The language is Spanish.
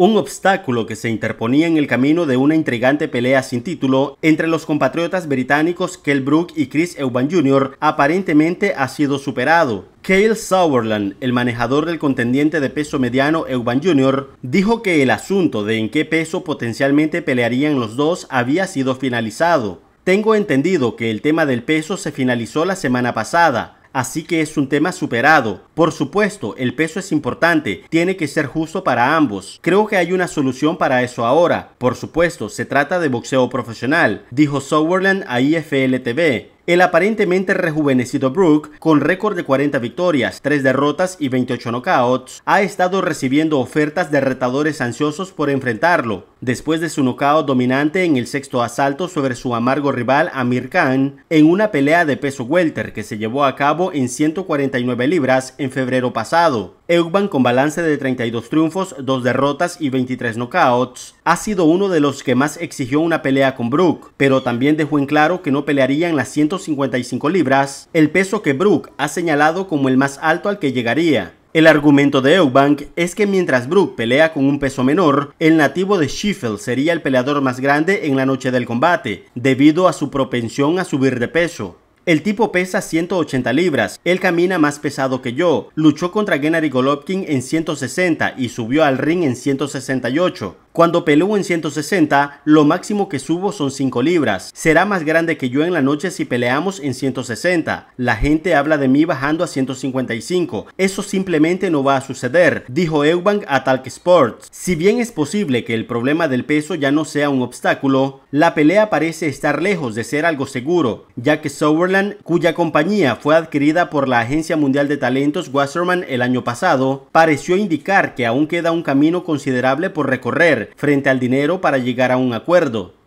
un obstáculo que se interponía en el camino de una intrigante pelea sin título entre los compatriotas británicos Kell Brook y Chris Eubank Jr. aparentemente ha sido superado. Cale Sauerland, el manejador del contendiente de peso mediano Eubank Jr., dijo que el asunto de en qué peso potencialmente pelearían los dos había sido finalizado. Tengo entendido que el tema del peso se finalizó la semana pasada, así que es un tema superado. Por supuesto, el peso es importante, tiene que ser justo para ambos. Creo que hay una solución para eso ahora. Por supuesto, se trata de boxeo profesional, dijo Sowerland a IFL TV. El aparentemente rejuvenecido Brook, con récord de 40 victorias, 3 derrotas y 28 knockouts, ha estado recibiendo ofertas de retadores ansiosos por enfrentarlo después de su knockout dominante en el sexto asalto sobre su amargo rival Amir Khan en una pelea de peso welter que se llevó a cabo en 149 libras en febrero pasado. Eugban con balance de 32 triunfos, 2 derrotas y 23 knockouts, ha sido uno de los que más exigió una pelea con Brook, pero también dejó en claro que no pelearía en las 155 libras, el peso que Brook ha señalado como el más alto al que llegaría. El argumento de Eubank es que mientras Brook pelea con un peso menor, el nativo de Sheffield sería el peleador más grande en la noche del combate, debido a su propensión a subir de peso. El tipo pesa 180 libras, él camina más pesado que yo, luchó contra Gennady Golovkin en 160 y subió al ring en 168. Cuando peleo en 160, lo máximo que subo son 5 libras. Será más grande que yo en la noche si peleamos en 160. La gente habla de mí bajando a 155. Eso simplemente no va a suceder, dijo Eubank a Talk Sports. Si bien es posible que el problema del peso ya no sea un obstáculo, la pelea parece estar lejos de ser algo seguro, ya que Sauerland, cuya compañía fue adquirida por la Agencia Mundial de Talentos Wasserman el año pasado, pareció indicar que aún queda un camino considerable por recorrer frente al dinero para llegar a un acuerdo.